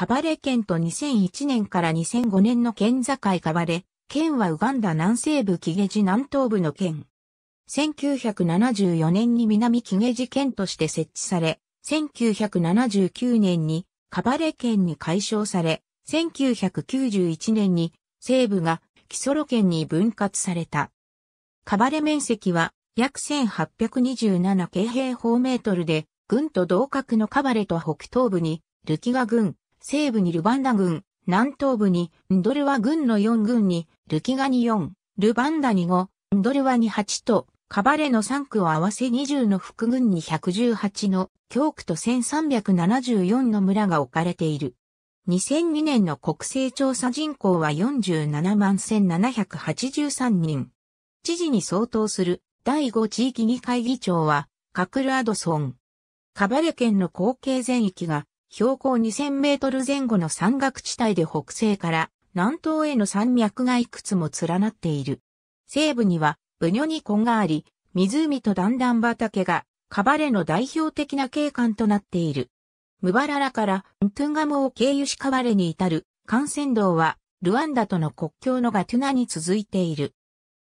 カバレ県と2001年から2005年の県境カバレ、県はウガンダ南西部キゲジ南東部の県。1974年に南キゲジ県として設置され、1979年にカバレ県に解消され、1991年に西部がキソロ県に分割された。カバレ面積は約1827平方メートルで、軍と同格のカバレと北東部にルキガ郡、西部にルバンダ軍、南東部にンドルワ軍の4軍に、ルキガニ4、ルバンダニ5、ンドルワニ8と、カバレの3区を合わせ20の副軍に118の教区と1374の村が置かれている。2002年の国勢調査人口は47万1783人。知事に相当する第5地域議会議長はカクルアドソン。カバレ県の後継全域が標高2000メートル前後の山岳地帯で北西から南東への山脈がいくつも連なっている。西部にはブニョニコンがあり、湖と段々畑がカバレの代表的な景観となっている。ムバララからトゥンガムを経由しカバレに至る幹線道はルワンダとの国境のガトゥナに続いている。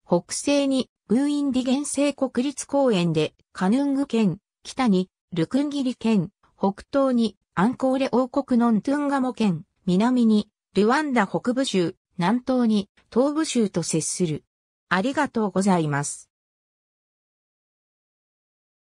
北西にウーインディ原生国立公園でカヌング県、北にルクンギリ県、北東にアンコーレ王国のントゥンガモ県、南にルワンダ北部州、南東に東部州と接する。ありがとうございます。